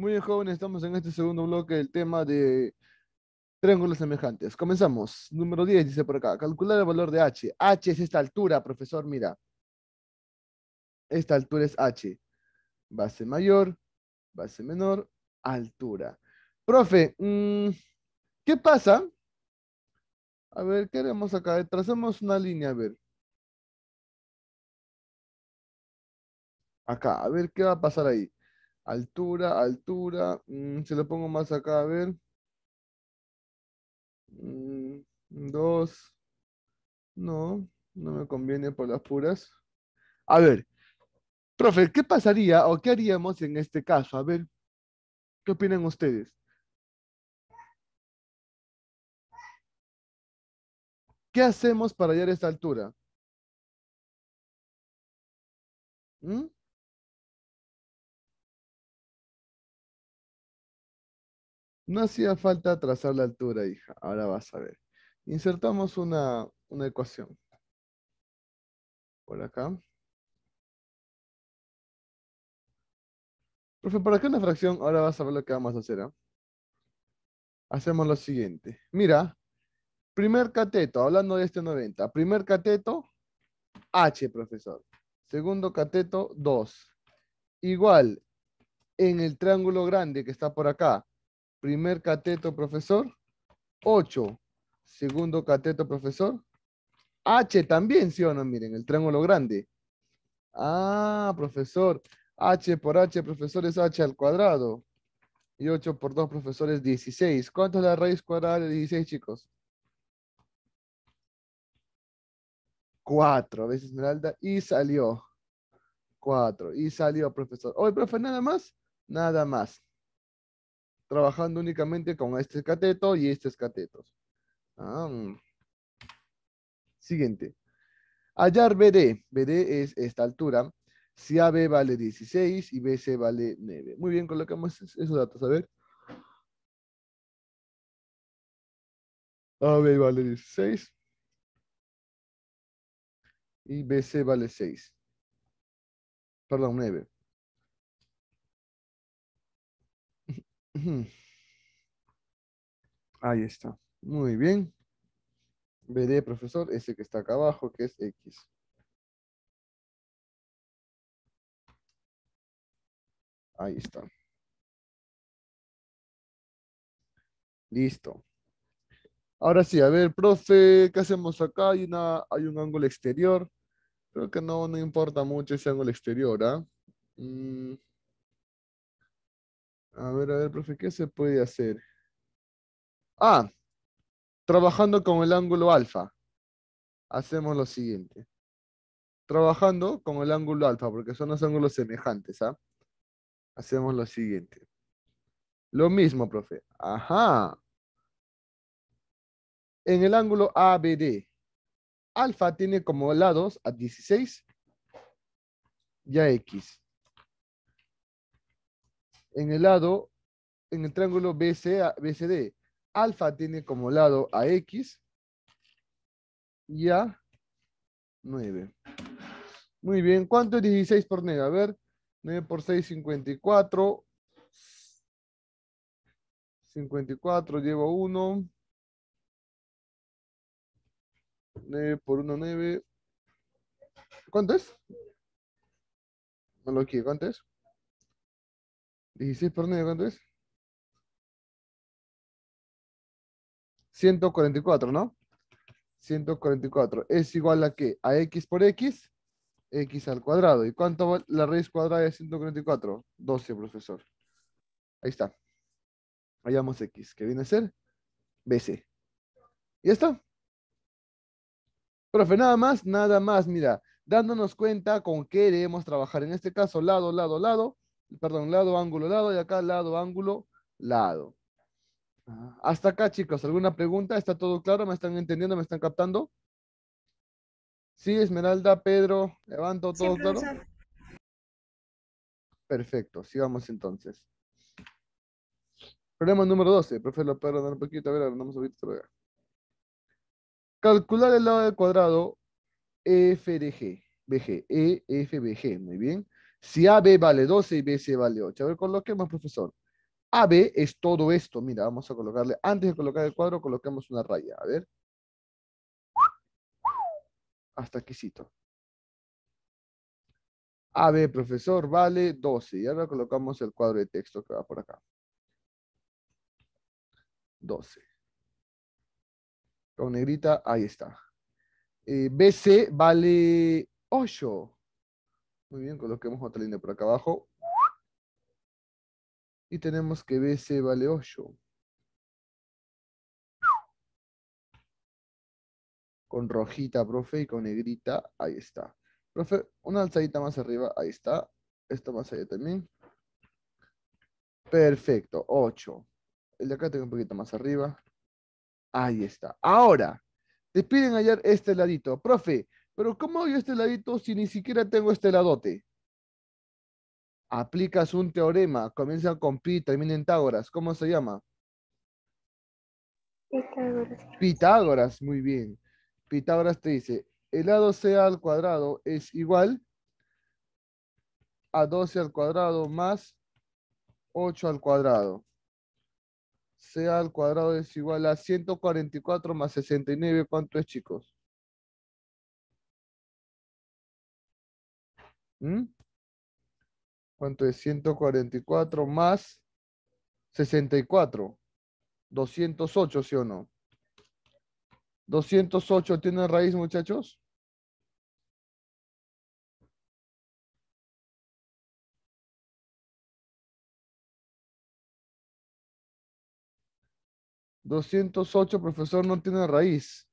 Muy bien, jóvenes, estamos en este segundo bloque del tema de triángulos semejantes. Comenzamos. Número 10 dice por acá, calcular el valor de h. h es esta altura, profesor, mira. Esta altura es h. Base mayor, base menor, altura. Profe, mm, ¿qué pasa? A ver, ¿qué haremos acá? Trazamos una línea, a ver. Acá, a ver qué va a pasar ahí. Altura, altura. Mm, se lo pongo más acá, a ver. Mm, dos. No, no me conviene por las puras. A ver, profe, ¿qué pasaría o qué haríamos en este caso? A ver, ¿qué opinan ustedes? ¿Qué hacemos para hallar esta altura? ¿Mm? No hacía falta trazar la altura, hija. Ahora vas a ver. Insertamos una, ecuación. Por acá. Profe, por acá una fracción. Ahora vas a ver lo que vamos a hacer. ¿ah? Hacemos lo siguiente. Mira, primer cateto, hablando de este 90. Primer cateto, H, profesor. Segundo cateto, 2. Igual, en el triángulo grande que está por acá, Primer cateto, profesor. 8. Segundo cateto, profesor. H también, ¿sí o no? Miren, el triángulo grande. Ah, profesor. H por H, profesor, es H al cuadrado. Y 8 por 2, profesor, es 16. ¿Cuánto es la raíz cuadrada de 16, chicos? 4. A veces Esmeralda. Y salió. 4. Y salió, profesor. Hoy, profe, nada más. Nada más trabajando únicamente con este cateto y estos catetos. Ah, mm. Siguiente. Hallar BD. BD es esta altura. Si AB vale 16 y BC vale 9. Muy bien, colocamos esos datos. A ver. AB vale 16. Y BC vale 6. Perdón, 9. Ahí está. Muy bien. Veré profesor, ese que está acá abajo, que es X. Ahí está. Listo. Ahora sí, a ver, profe, ¿qué hacemos acá? Hay, una, hay un ángulo exterior. Creo que no, importa mucho ese ángulo exterior, ¿ah? Mm. A ver, a ver, profe, ¿qué se puede hacer? Ah, trabajando con el ángulo alfa. Hacemos lo siguiente. Trabajando con el ángulo alfa, porque son los ángulos semejantes, ¿ah? Hacemos lo siguiente. Lo mismo, profe. Ajá. En el ángulo ABD, alfa tiene como lados a 16 y a X en el lado, en el triángulo BCD. Alfa tiene como lado a X y a 9. Muy bien, ¿cuánto es 16 por 9? A ver, 9 por 6, 54. 54, llevo 1. 9 por 1, 9. ¿Cuánto es? No lo quiero, ¿cuánto es? 16 por 9, ¿cuánto es? 144, ¿no? 144 es igual a qué? A x por x, x al cuadrado. ¿Y cuánto la raíz cuadrada de 144? 12, profesor. Ahí está. Hallamos x, que viene a ser bc. ¿Y está? Profe, nada más, nada más, mira, dándonos cuenta con qué debemos trabajar. En este caso, lado, lado, lado, perdón, lado, ángulo, lado, y acá lado, ángulo, lado. Ah, hasta acá, chicos, ¿alguna pregunta? ¿Está todo claro? ¿Me están entendiendo? ¿Me están captando? Sí, Esmeralda, Pedro, levanto, ¿todo claro? Perfecto, sigamos entonces. Problema número 12. Profe, lo puedo dar un poquito. A ver, vamos a ver. Calcular el lado del cuadrado EFG. BG, EFBG, muy bien. Si AB vale 12 y BC vale 8. A ver, coloquemos, profesor. AB es todo esto. Mira, vamos a colocarle, antes de colocar el cuadro, coloquemos una raya. A ver. Hasta aquí cito. AB, profesor, vale 12. Y ahora colocamos el cuadro de texto que va por acá. 12. Con negrita, ahí está. Eh, BC vale 8. Muy bien, coloquemos otra línea por acá abajo. Y tenemos que BC vale 8. Con rojita, profe, y con negrita, ahí está. Profe, una alzadita más arriba, ahí está. Esto más allá también. Perfecto, 8. El de acá tengo un poquito más arriba. Ahí está. Ahora, te piden hallar este ladito. Profe, pero ¿cómo yo este ladito si ni siquiera tengo este ladote? Aplicas un teorema, comienza con pi, termina en Tágoras. ¿Cómo se llama? Pitágoras. Pitágoras, muy bien. Pitágoras te dice, el lado C al cuadrado es igual a 12 al cuadrado más 8 al cuadrado. C al cuadrado es igual a 144 más 69. ¿Cuánto es, chicos? ¿Mm? ¿Cuánto es? 144 más 64. 208, ¿sí o no? 208 tiene raíz, muchachos. Doscientos ocho, profesor, no tiene raíz.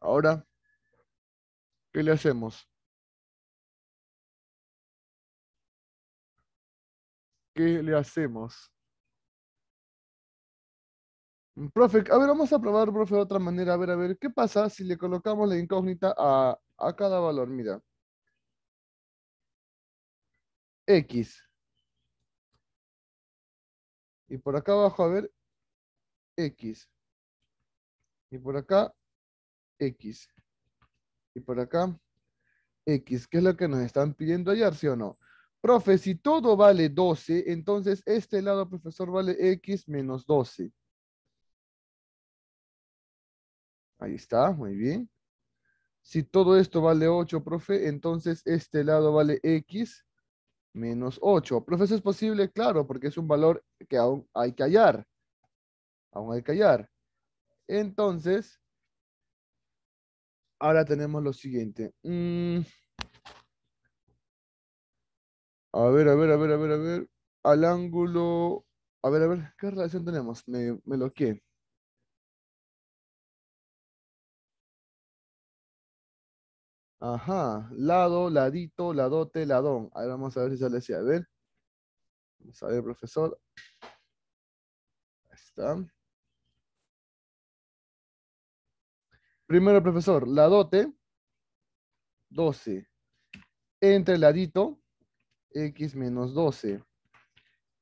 Ahora, ¿qué le hacemos? ¿Qué le hacemos? Mm, profe, a ver, vamos a probar, profe, de otra manera. A ver, a ver, ¿qué pasa si le colocamos la incógnita a, a cada valor? Mira. X. Y por acá abajo, a ver, X. Y por acá, X. Y por acá, X. ¿Qué es lo que nos están pidiendo hallar, sí o no? Profe, si todo vale 12, entonces este lado, profesor, vale X menos 12. Ahí está, muy bien. Si todo esto vale 8, profe, entonces este lado vale X menos 8. Profe, es posible? Claro, porque es un valor que aún hay que hallar. Aún hay que hallar. Entonces, ahora tenemos lo siguiente. Mm. A ver, a ver, a ver, a ver, a ver. Al ángulo. A ver, a ver, ¿qué relación tenemos? Me, me loqué. Ajá, lado, ladito, ladote, ladón. Ahora vamos a ver si sale decía, A ver. Vamos a ver, profesor. Ahí está. Primero, profesor, la dote, 12, entre el ladito, x menos 12.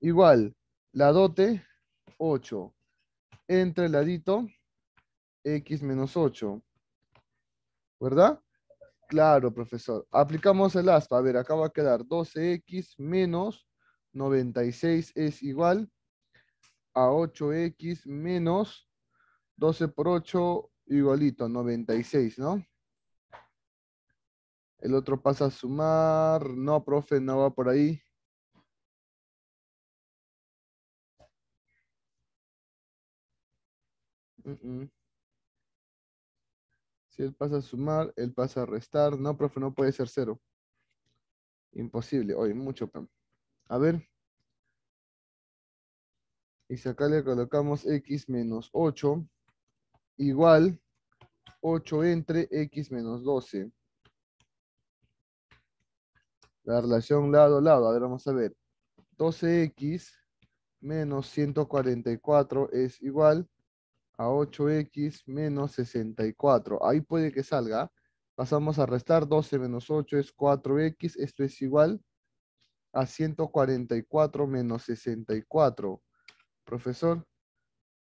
Igual, la dote, 8, entre el ladito, x menos 8. ¿Verdad? Claro, profesor. Aplicamos el aspa. A ver, acá va a quedar 12x menos 96 es igual a 8x menos 12 por 8, Igualito, 96, ¿no? El otro pasa a sumar. No, profe, no va por ahí. Si él pasa a sumar, él pasa a restar. No, profe, no puede ser cero. Imposible. hoy mucho. A ver. Y si acá le colocamos x menos 8 igual 8 entre x menos 12. La relación lado a lado. A ver, vamos a ver. 12x menos 144 es igual a 8x menos 64. Ahí puede que salga. Pasamos a restar. 12 menos 8 es 4x. Esto es igual a 144 menos 64. Profesor,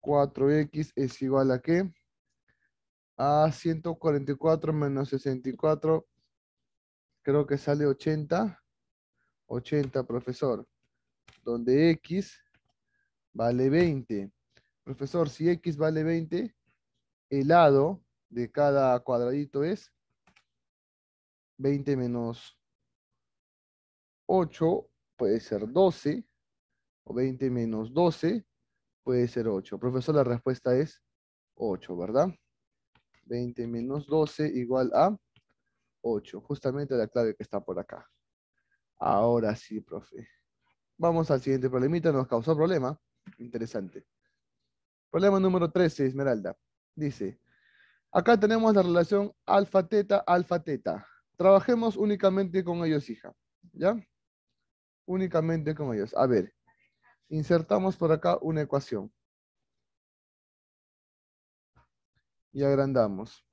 4x es igual a qué? a 144 menos 64, creo que sale 80. 80, profesor. Donde X vale 20. Profesor, si X vale 20, el lado de cada cuadradito es 20 menos 8, puede ser 12, o 20 menos 12, puede ser 8. Profesor, la respuesta es 8, ¿verdad? 20 menos 12 igual a 8. Justamente la clave que está por acá. Ahora sí, profe. Vamos al siguiente problemita. Nos causó problema. Interesante. Problema número 13, Esmeralda. Dice, acá tenemos la relación alfa-teta, alfa-teta. Trabajemos únicamente con ellos, hija. ¿Ya? Únicamente con ellos. A ver, insertamos por acá una ecuación. y agrandamos.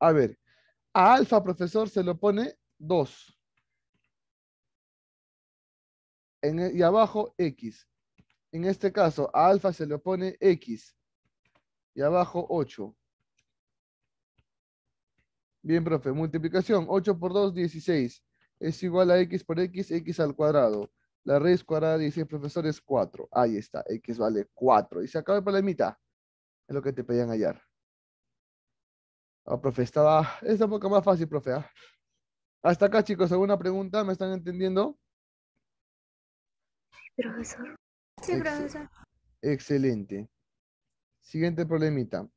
A ver, a alfa, profesor, se lo pone 2. E, y abajo, x. En este caso, a alfa se le pone x. Y abajo, 8. Bien, profe. Multiplicación. 8 por 2, 16. Es igual a x por x, x al cuadrado. La raíz cuadrada de 16, profesor, es 4. Ahí está. x vale 4. Y se acaba el problemita. Es lo que te pedían hallar. Ah, profe, estaba. Es un poco más fácil, profe. Ah. Hasta acá, chicos, ¿alguna pregunta? ¿Me están entendiendo? Profesor. Sí, Excelente. Siguiente problemita.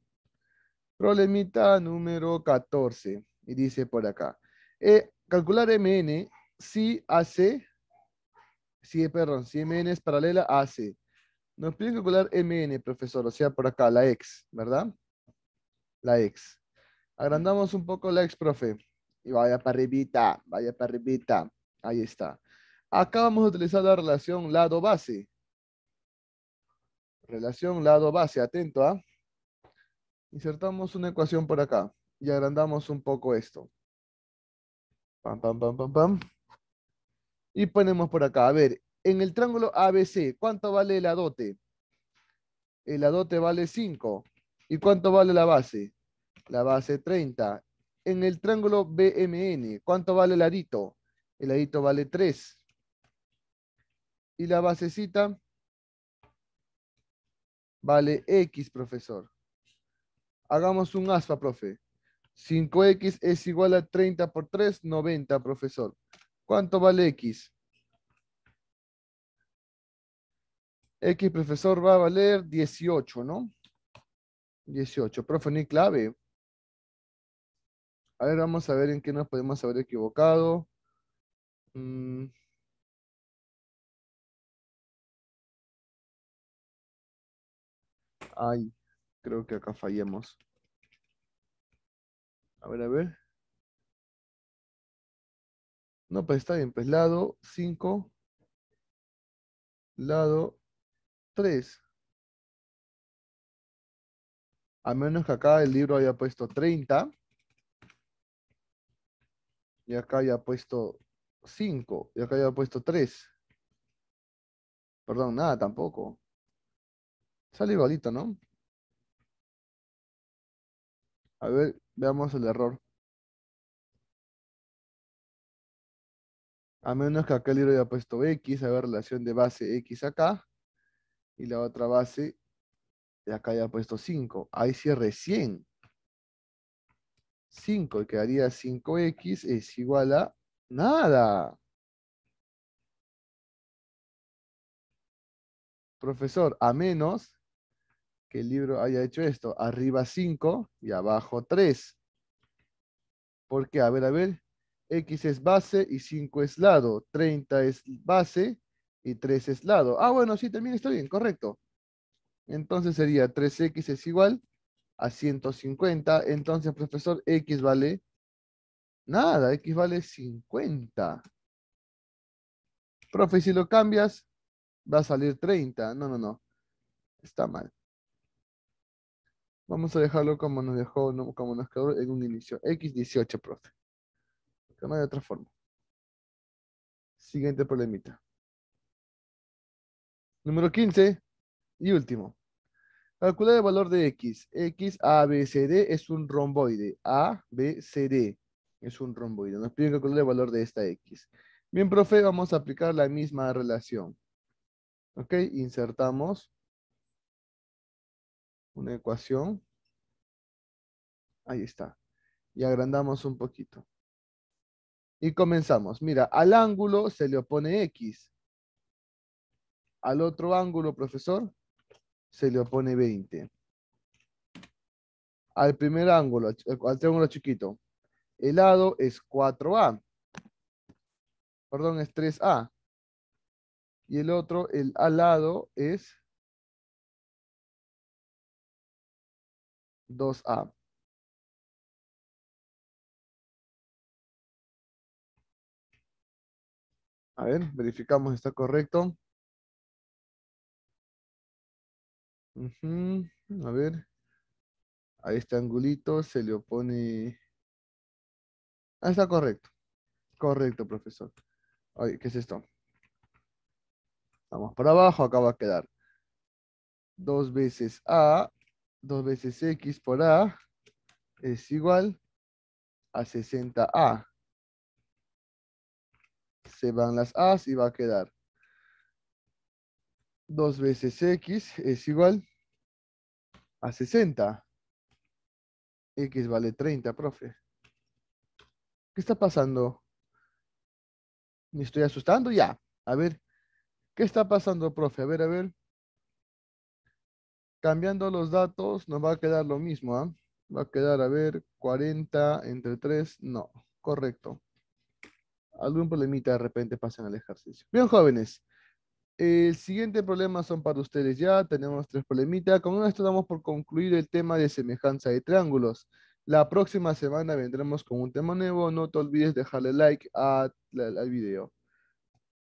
Problemita número 14. Y dice por acá. E, calcular MN si AC, si, perdón, si MN es paralela a AC. Nos piden calcular MN, profesor, o sea, por acá, la X, ¿verdad? La X. Agrandamos un poco la X, profe. Y vaya para arribita, vaya para arribita. Ahí está. Acá vamos a utilizar la relación lado-base. Relación lado-base, atento, ¿ah? Insertamos una ecuación por acá y agrandamos un poco esto. Pam, pam, pam, pam, pam. Y ponemos por acá, a ver, en el triángulo ABC, ¿cuánto vale el adote? El adote vale 5. ¿Y cuánto vale la base? La base 30. En el triángulo BMN, ¿cuánto vale el adito? El adito vale 3. ¿Y la basecita? Vale X, profesor. Hagamos un aspa, profe. 5X es igual a 30 por 3, 90, profesor. ¿Cuánto vale X? X profesor va a valer 18, ¿no? 18. Profe, ni clave. A ver, vamos a ver en qué nos podemos haber equivocado. Mm. Ay, creo que acá fallemos A ver, a ver. No, pues está bien, pues lado 5, lado a menos que acá el libro haya puesto 30. Y acá haya puesto 5. Y acá haya puesto 3. Perdón, nada tampoco. Sale igualito, ¿no? A ver, veamos el error. A menos que acá el libro haya puesto X, a ver, relación de base X acá y la otra base, acá ya ha puesto 5. Ahí cierre 100. 5 y quedaría 5x es igual a nada. Profesor, a menos que el libro haya hecho esto, arriba 5 y abajo 3. ¿Por qué? a ver, a ver, x es base y 5 es lado, 30 es base y 3 es lado. Ah, bueno, sí, también está bien, correcto. Entonces sería 3x es igual a 150. Entonces, profesor, x vale nada, x vale 50. Profe, si lo cambias, va a salir 30. No, no, no. Está mal. Vamos a dejarlo como nos dejó, como nos quedó en un inicio. X18, profe. Que no hay otra forma. Siguiente problemita. Número 15 y último. Calcular el valor de X. X, A, es un romboide. A, B, es un romboide. Nos piden calcular el valor de esta X. Bien, profe, vamos a aplicar la misma relación. ¿Ok? Insertamos una ecuación. Ahí está. Y agrandamos un poquito. Y comenzamos. Mira, al ángulo se le opone X. Al otro ángulo, profesor, se le opone 20. Al primer ángulo, eh, al triángulo chiquito, el lado es 4A. Perdón, es 3A. Y el otro, el al lado es 2A. A ver, verificamos, ¿está correcto? A ver. A este angulito se le opone... Ah, está correcto. Correcto, profesor. Oye, ¿qué es esto? Vamos para abajo, acá va a quedar. Dos veces A, dos veces X por A es igual a 60A. Se van las A's y va a quedar. Dos veces X es igual a 60. X vale 30, profe. ¿Qué está pasando? ¿Me estoy asustando? Ya. A ver, ¿qué está pasando, profe? A ver, a ver. Cambiando los datos nos va a quedar lo mismo, ¿Ah? Va a quedar, a ver, 40 entre 3. No, correcto. Algún problemita de repente pasa en el ejercicio. Bien, jóvenes. El siguiente problema son para ustedes ya. Tenemos tres problemitas. Con esto damos por concluir el tema de semejanza de triángulos. La próxima semana vendremos con un tema nuevo. No te olvides dejarle like al video.